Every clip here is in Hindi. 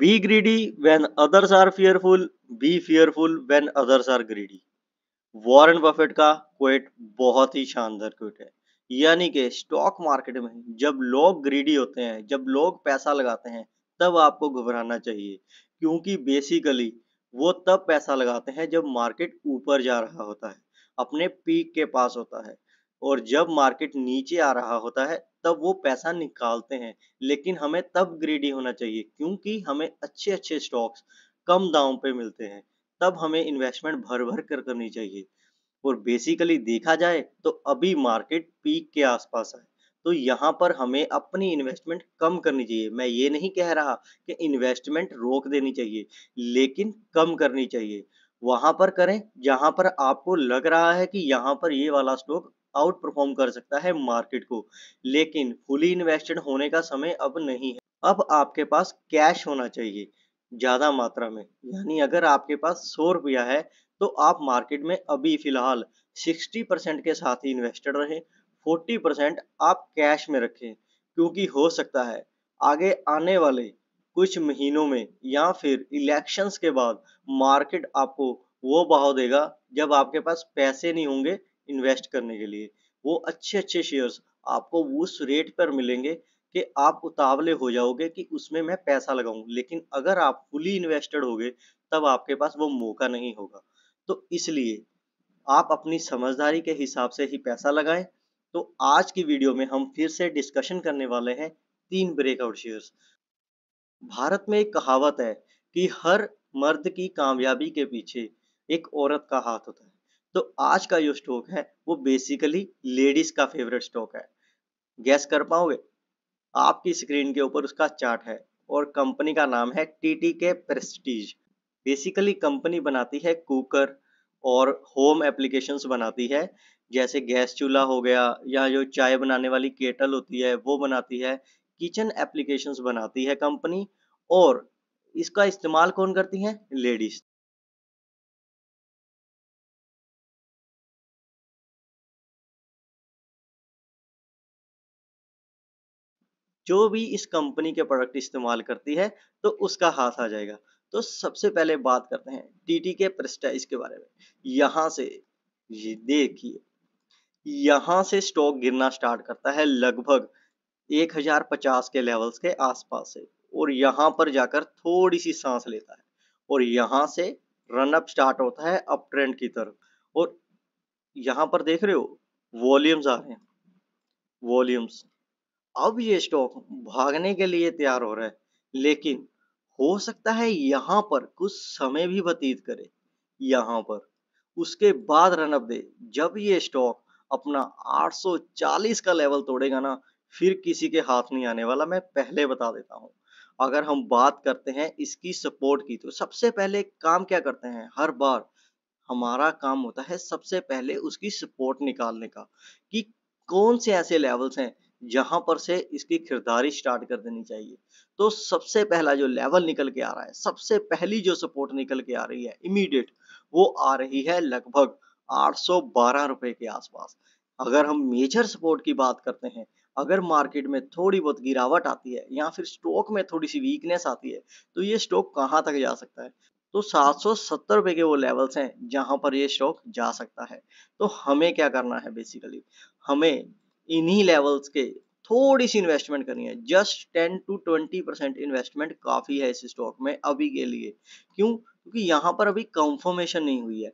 be greedy when others are fearful be fearful when others are greedy Warren Buffett का क्वेट बहुत ही शानदार क्वेट है यानी कि स्टॉक मार्केट में जब लोग ग्रीडी होते हैं जब लोग पैसा लगाते हैं तब आपको घबराना चाहिए क्योंकि बेसिकली वो तब पैसा लगाते हैं जब मार्केट ऊपर जा रहा होता है अपने पीक के पास होता है और जब मार्केट नीचे आ रहा होता है तब वो पैसा निकालते हैं लेकिन हमें तब ग्रीडी होना चाहिए क्योंकि हमें अच्छे अच्छे स्टॉक्स कम दाम पे मिलते हैं तब हमें इन्वेस्टमेंट भर भर कर करनी चाहिए और बेसिकली देखा जाए तो अभी मार्केट पीक के आसपास है तो यहाँ पर हमें अपनी इन्वेस्टमेंट कम करनी चाहिए मैं ये नहीं कह रहा कि इन्वेस्टमेंट रोक देनी चाहिए लेकिन कम करनी चाहिए वहां पर करें जहां पर आपको लग रहा है कि यहाँ पर ये वाला स्टॉक आउट परफॉर्म कर सकता है मार्केट को लेकिन फुली इन्वेस्टेड होने का समय अब नहीं है अब आपके पास कैश होना चाहिए ज्यादा मात्रा में यानी अगर आपके पास सौ रुपया है तो आप मार्केट में अभी फिलहाल 60 परसेंट के साथ ही इन्वेस्टेड रहे 40 परसेंट आप कैश में रखें क्योंकि हो सकता है आगे आने वाले कुछ महीनों में या फिर इलेक्शंस के बाद मार्केट आपको वो भाव देगा जब आपके पास पैसे नहीं होंगे इन्वेस्ट करने के लिए वो अच्छे अच्छे शेयर्स आपको उस रेट पर मिलेंगे कि आप उतावले हो जाओगे कि उसमें मैं पैसा लगाऊं लेकिन अगर आप फुली इन्वेस्टेड होगे तब आपके पास वो मौका नहीं होगा तो इसलिए आप अपनी समझदारी के हिसाब से ही पैसा लगाएं तो आज की वीडियो में हम फिर से डिस्कशन करने वाले हैं तीन ब्रेकआउट शेयर्स भारत में एक कहावत है कि हर मर्द की कामयाबी के पीछे एक औरत का हाथ होता है तो आज का जो स्टॉक है वो बेसिकली लेडीज का फेवरेट स्टॉक है गैस कर पाओगे आपकी स्क्रीन के ऊपर उसका चार्ट है और कंपनी का नाम है टी टी के प्रेस्टीज बेसिकली कंपनी बनाती है कुकर और होम एप्लीकेशन बनाती है जैसे गैस चूल्हा हो गया या जो चाय बनाने वाली केटल होती है वो बनाती है किचन एप्लीकेशन बनाती है कंपनी और इसका इस्तेमाल कौन करती है लेडीज जो भी इस कंपनी के प्रोडक्ट इस्तेमाल करती है तो उसका हाथ आ जाएगा तो सबसे पहले बात करते हैं टी के प्रेस्टाइज के बारे में यहां से ये देखिए यहां से स्टॉक गिरना स्टार्ट करता है लगभग 1050 के लेवल्स के आसपास से और यहां पर जाकर थोड़ी सी सांस लेता है और यहां से रनअप स्टार्ट होता है अप ट्रेंड की तरफ और यहां पर देख रहे हो वॉल्यूम्स आ रहे हैं वॉल्यूम्स अब ये स्टॉक भागने के लिए तैयार हो रहा है लेकिन हो सकता है यहाँ पर कुछ समय भी व्यतीत करे यहाँ पर उसके बाद रनअप दे जब ये स्टॉक अपना 840 का लेवल तोड़ेगा ना फिर किसी के हाथ नहीं आने वाला मैं पहले बता देता हूँ अगर हम बात करते हैं इसकी सपोर्ट की तो सबसे पहले काम क्या करते हैं हर बार हमारा काम होता है सबसे पहले उसकी सपोर्ट निकालने का कि कौन से ऐसे लेवल्स हैं जहां पर से इसकी खरीदारी स्टार्ट कर देनी चाहिए तो सबसे पहला जो लेवल निकल के आ रहा है सबसे पहली जो सपोर्ट निकल के आ रही है इमीडिएट वो आ रही है लगभग 812 रुपए के आसपास अगर हम मेजर सपोर्ट की बात करते हैं अगर मार्केट में थोड़ी बहुत गिरावट आती है या फिर स्टॉक में थोड़ी सी वीकनेस आती है तो ये स्टॉक कहाँ तक जा सकता है तो सात सौ सत्तर रुपए के वो लेवल्स हैं जहां पर ये स्टॉक जा सकता है तो हमें क्या करना है बेसिकली हमें इन्हीं लेवल्स के थोड़ी सी इन्वेस्टमेंट करनी है just ten to twenty percent investment काफ़ी है इस स्टॉक में अभी के लिए क्यों क्योंकि यहां पर अभी कंफर्मेशन नहीं हुई है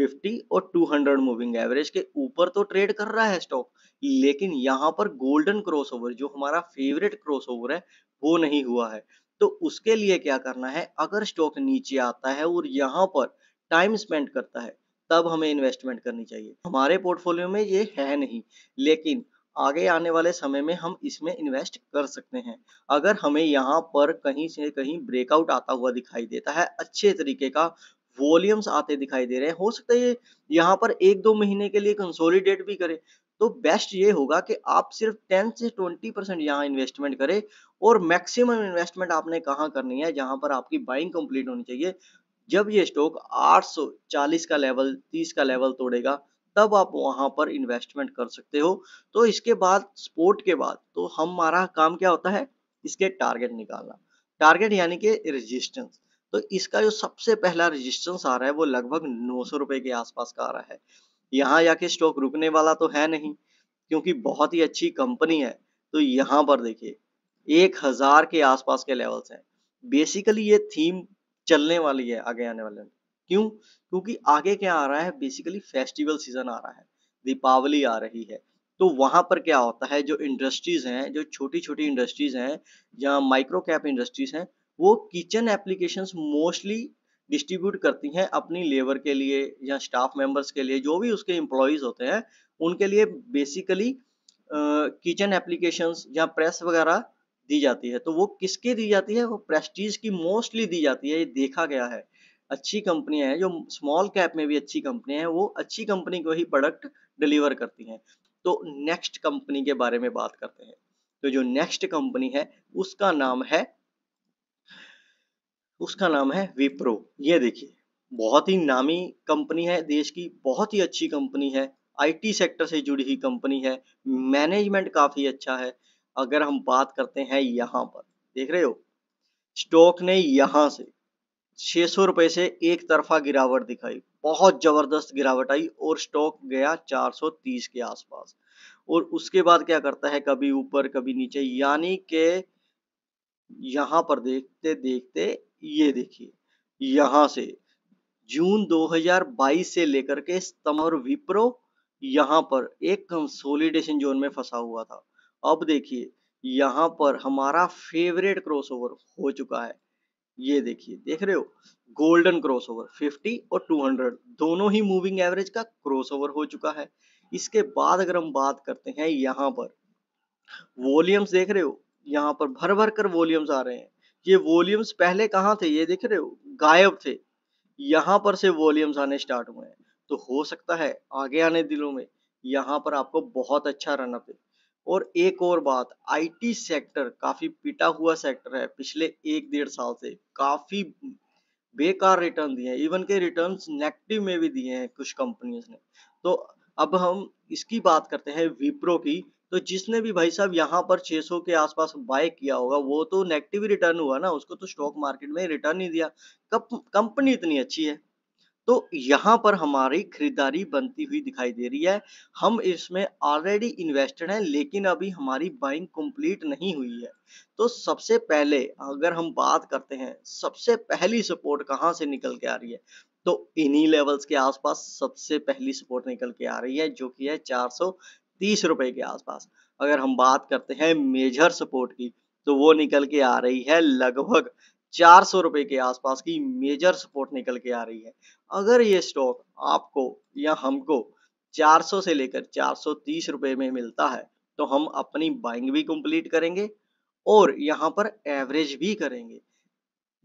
50 और 200 मूविंग एवरेज के ऊपर तो ट्रेड कर रहा है स्टॉक लेकिन यहाँ पर गोल्डन क्रॉसओवर जो हमारा फेवरेट क्रॉसओवर है वो नहीं हुआ है तो उसके लिए क्या करना है अगर स्टॉक नीचे आता है और यहाँ पर टाइम स्पेंड करता है तब हमें इन्वेस्टमेंट करनी चाहिए हमारे पोर्टफोलियो में ये है नहीं लेकिन आगे आने वाले समय में हम इसमें इन्वेस्ट कर सकते हैं अगर हमें यहाँ पर कहीं से कहीं ब्रेकआउट आता हुआ दिखाई देता है अच्छे तरीके का वॉल्यूम्स आते दिखाई दे रहे हैं हो सकता है ये यहाँ पर एक दो महीने के लिए कंसोलिडेट भी करे तो बेस्ट ये होगा कि आप सिर्फ 10 से 20 परसेंट यहाँ इन्वेस्टमेंट करें और मैक्सिमम इन्वेस्टमेंट आपने कहाँ करनी है जहाँ पर आपकी बाइंग कंप्लीट होनी चाहिए जब ये स्टॉक 840 का लेवल 30 का लेवल तोड़ेगा तब आप वहां पर इन्वेस्टमेंट कर सकते हो तो इसके बाद स्पोर्ट के बाद तो हमारा काम क्या होता है इसके टारगेट निकालना टारगेट यानी कि रेजिस्टेंस तो इसका जो सबसे पहला रेजिस्टेंस आ रहा है वो लगभग नौ सौ रुपए के आसपास का आ रहा है यहाँ जाके स्टॉक रुकने वाला तो है नहीं क्योंकि बहुत ही अच्छी कंपनी है तो यहाँ पर देखिए एक हजार के आसपास के लेवल्स हैं बेसिकली ये थीम चलने वाली है आगे आने वाले क्यों क्योंकि आगे क्या आ रहा है बेसिकली फेस्टिवल सीजन आ रहा है दीपावली आ रही है तो वहां पर क्या होता है जो इंडस्ट्रीज हैं जो छोटी छोटी इंडस्ट्रीज हैं जहाँ माइक्रो कैप इंडस्ट्रीज हैं वो किचन एप्लीकेशंस मोस्टली डिस्ट्रीब्यूट करती हैं अपनी लेबर के लिए या स्टाफ मेंबर्स के लिए जो भी उसके एम्प्लॉयज होते हैं उनके लिए बेसिकली किचन एप्लीकेशंस या प्रेस वगैरह दी जाती है तो वो किसके दी जाती है वो प्रेस्टीज की मोस्टली दी जाती है ये देखा गया है अच्छी कंपनियां हैं जो स्मॉल कैप में भी अच्छी कंपनियां हैं वो अच्छी कंपनी को ही प्रोडक्ट डिलीवर करती हैं तो नेक्स्ट कंपनी के बारे में बात करते हैं तो जो नेक्स्ट कंपनी है उसका नाम है उसका नाम है विप्रो ये देखिए बहुत ही नामी कंपनी है देश की बहुत ही अच्छी कंपनी है आईटी सेक्टर से जुड़ी हुई कंपनी है मैनेजमेंट काफी अच्छा है अगर हम बात करते हैं यहां पर देख रहे हो स्टॉक ने यहां से छह सौ रुपए से एक तरफा गिरावट दिखाई बहुत जबरदस्त गिरावट आई और स्टॉक गया 430 के आसपास और उसके बाद क्या करता है कभी ऊपर कभी नीचे यानी के यहां पर देखते देखते ये देखिए यहां से जून 2022 से लेकर के स्तमर विप्रो यहां पर एक कंसोलिडेशन जोन में फंसा हुआ था अब देखिए यहाँ पर हमारा फेवरेट क्रॉसओवर हो चुका है ये देखिए देख रहे हो गोल्डन क्रॉसओवर 50 और 200 दोनों ही मूविंग एवरेज का क्रॉसओवर हो चुका है इसके बाद अगर हम बात करते हैं यहाँ पर वॉल्यूम्स देख रहे हो यहाँ पर भर भर कर वॉल्यूम्स आ रहे हैं ये वॉल्यूम्स पहले कहाँ थे ये देख रहे हो गायब थे यहाँ पर से वॉल्यूम्स आने स्टार्ट हुए हैं तो हो सकता है आगे आने दिनों में यहाँ पर आपको बहुत अच्छा रनअप है और एक और बात आईटी सेक्टर काफी पिटा हुआ सेक्टर है पिछले एक डेढ़ साल से काफी बेकार रिटर्न दिए हैं इवन के रिटर्न्स नेगेटिव में भी दिए हैं कुछ कंपनियों ने तो अब हम इसकी बात करते हैं विप्रो की तो जिसने भी भाई साहब यहाँ पर 600 के आसपास बाय किया होगा वो तो नेगेटिव रिटर्न हुआ ना उसको तो स्टॉक मार्केट में रिटर्न नहीं दिया कंपनी इतनी अच्छी है तो यहाँ पर हमारी खरीदारी बनती हुई दिखाई दे रही है हम इसमें ऑलरेडी इन्वेस्टेड हैं लेकिन अभी हमारी बाइंग कंप्लीट नहीं हुई है तो सबसे पहले अगर हम बात करते हैं सबसे पहली सपोर्ट कहाँ से निकल के आ रही है तो इन्हीं लेवल्स के आसपास सबसे पहली सपोर्ट निकल के आ रही है जो कि है चार सौ तीस रुपए के आसपास अगर हम बात करते हैं मेजर सपोर्ट की तो वो निकल के आ रही है लगभग चार सौ रुपए के आसपास की मेजर सपोर्ट निकल के आ रही है अगर ये स्टॉक आपको या हमको 400 से लेकर 430 रुपए में मिलता है तो हम अपनी बाइंग भी कंप्लीट करेंगे और यहाँ पर एवरेज भी करेंगे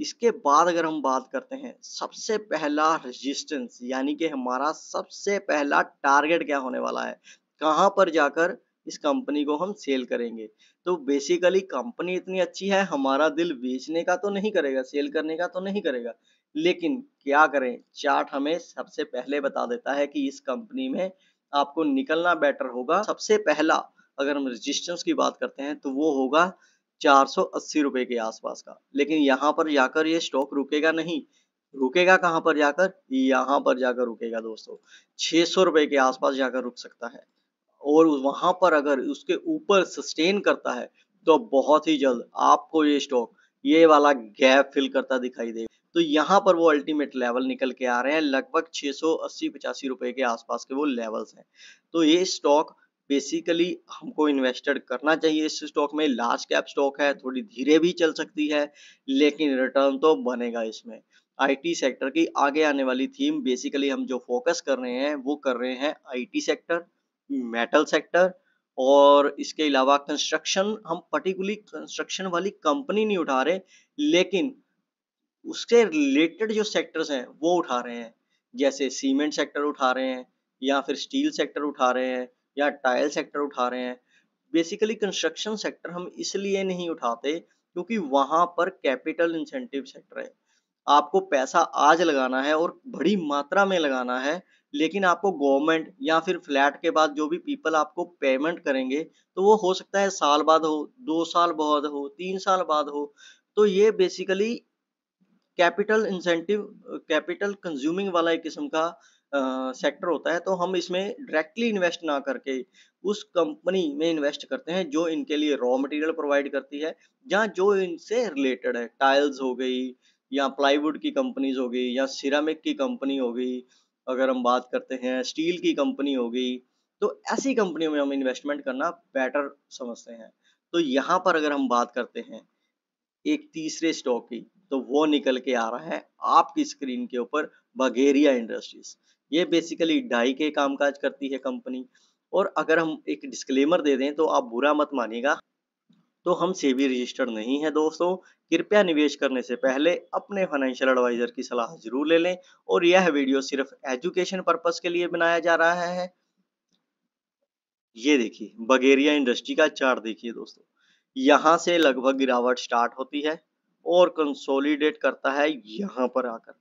इसके बाद अगर हम बात करते हैं सबसे पहला रेजिस्टेंस यानी कि हमारा सबसे पहला टारगेट क्या होने वाला है कहाँ पर जाकर इस कंपनी को हम सेल करेंगे तो बेसिकली कंपनी इतनी अच्छी है हमारा दिल बेचने का तो नहीं करेगा सेल करने का तो नहीं करेगा लेकिन क्या करें चार्ट हमें सबसे पहले बता देता है कि इस कंपनी में आपको निकलना बेटर होगा सबसे पहला अगर हम रजिस्टेंस की बात करते हैं तो वो होगा चार सौ अस्सी रुपए के आसपास का लेकिन यहाँ पर जाकर ये स्टॉक रुकेगा नहीं रुकेगा कहाँ पर जाकर यहाँ पर जाकर रुकेगा दोस्तों छह सौ रुपए के आसपास जाकर रुक सकता है और वहां पर अगर उसके ऊपर सस्टेन करता है तो बहुत ही जल्द आपको ये स्टॉक ये वाला गैप फिल करता दिखाई दे तो यहाँ पर वो अल्टीमेट लेवल निकल के आ रहे हैं लगभग 680 पचासी रुपए के आसपास के वो लेवल्स हैं तो ये स्टॉक बेसिकली हमको इन्वेस्टेड करना चाहिए इस स्टॉक में लार्ज कैप स्टॉक है थोड़ी धीरे भी चल सकती है लेकिन रिटर्न तो बनेगा इसमें आईटी सेक्टर की आगे आने वाली थीम बेसिकली हम जो फोकस कर रहे हैं वो कर रहे हैं आईटी सेक्टर मेटल सेक्टर और इसके अलावा कंस्ट्रक्शन हम पर्टिकुलरली कंस्ट्रक्शन वाली कंपनी नहीं उठा रहे लेकिन उसके रिलेटेड जो सेक्टर्स हैं वो उठा रहे हैं जैसे सीमेंट सेक्टर उठा रहे हैं या फिर स्टील सेक्टर उठा रहे हैं या टाइल सेक्टर उठा रहे हैं बेसिकली कंस्ट्रक्शन सेक्टर हम इसलिए नहीं उठाते क्योंकि वहां पर कैपिटल इंसेंटिव सेक्टर है आपको पैसा आज लगाना है और बड़ी मात्रा में लगाना है लेकिन आपको गवर्नमेंट या फिर फ्लैट के बाद जो भी पीपल आपको पेमेंट करेंगे तो वो हो सकता है साल बाद हो दो साल बाद हो तीन साल बाद हो तो ये basically capital intensive capital consuming वाला एक किस्म का सेक्टर uh, होता है तो हम इसमें डायरेक्टली इन्वेस्ट ना करके उस कंपनी में इन्वेस्ट करते हैं जो इनके लिए रॉ मटेरियल प्रोवाइड करती है या जो इनसे रिलेटेड है टाइल्स हो गई या प्लाईवुड की कंपनीज हो गई या सिरामिक की कंपनी हो गई अगर हम बात करते हैं स्टील की कंपनी हो गई तो ऐसी कंपनियों में हम इन्वेस्टमेंट करना बेटर समझते हैं तो यहाँ पर अगर हम बात करते हैं एक तीसरे स्टॉक की तो वो निकल के आ रहा है आपकी स्क्रीन के ऊपर बगेरिया इंडस्ट्रीज ये बेसिकली डाई के कामकाज करती है कंपनी और अगर हम एक डिस्क्लेमर दे दें तो आप बुरा मत मानिएगा तो हम सेबी रजिस्टर्ड नहीं है दोस्तों कृपया निवेश करने से पहले अपने फाइनेंशियल एडवाइजर की सलाह जरूर ले लें और यह वीडियो सिर्फ एजुकेशन पर्पज के लिए बनाया जा रहा है ये देखिए बगेरिया इंडस्ट्री का चार्ट देखिए दोस्तों यहां से लगभग गिरावट स्टार्ट होती है और कंसोलिडेट करता है यहाँ पर आकर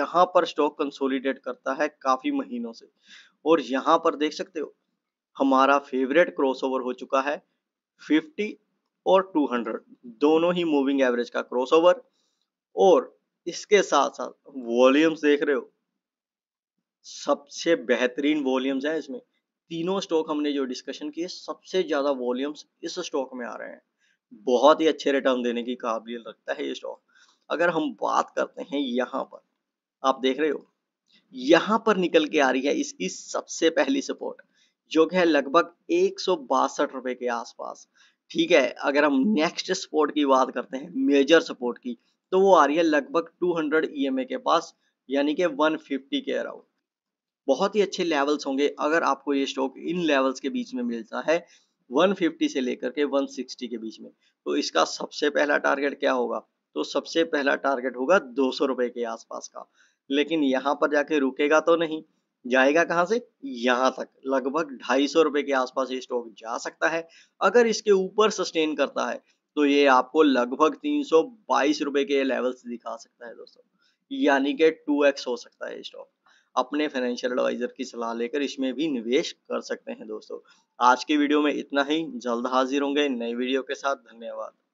यहां पर स्टॉक कंसोलिडेट करता है काफी महीनों से और यहां पर देख सकते हो हमारा फेवरेट क्रॉसओवर हो चुका है और 200 दोनों ही मूविंग एवरेज का क्रॉसओवर और इसके साथ साथ वॉल्यूम्स देख रहे हो सबसे बेहतरीन वॉल्यूम्स हैं इसमें तीनों स्टॉक हमने जो डिस्कशन किए सबसे ज्यादा वॉल्यूम्स इस स्टॉक में आ रहे हैं बहुत ही अच्छे रिटर्न देने की काबिलियत रखता है ये स्टॉक अगर हम बात करते हैं यहाँ पर आप देख रहे हो यहाँ पर निकल के आ रही है इसकी सबसे पहली सपोर्ट जो कि है लगभग एक रुपए के आसपास ठीक है अगर हम नेक्स्ट सपोर्ट की बात करते हैं मेजर सपोर्ट की तो वो आ रही है लगभग 200 ईएमए e के पास यानी कि 150 के अराउंड बहुत ही अच्छे लेवल्स होंगे अगर आपको ये स्टॉक इन लेवल्स के बीच में मिलता है 150 से लेकर के 160 के बीच में तो इसका सबसे पहला टारगेट क्या होगा तो सबसे पहला टारगेट होगा दो सौ के आसपास का लेकिन यहाँ पर जाके रुकेगा तो नहीं जाएगा कहाँ से यहाँ तक लगभग ढाई सौ रुपए के आसपास ये स्टॉक जा सकता है अगर इसके ऊपर सस्टेन करता है तो ये आपको लगभग तीन सौ बाईस रुपए के लेवल्स दिखा सकता है दोस्तों यानी कि टू एक्स हो सकता है स्टॉक अपने फाइनेंशियल एडवाइजर की सलाह लेकर इसमें भी निवेश कर सकते हैं दोस्तों आज की वीडियो में इतना ही जल्द हाजिर होंगे नई वीडियो के साथ धन्यवाद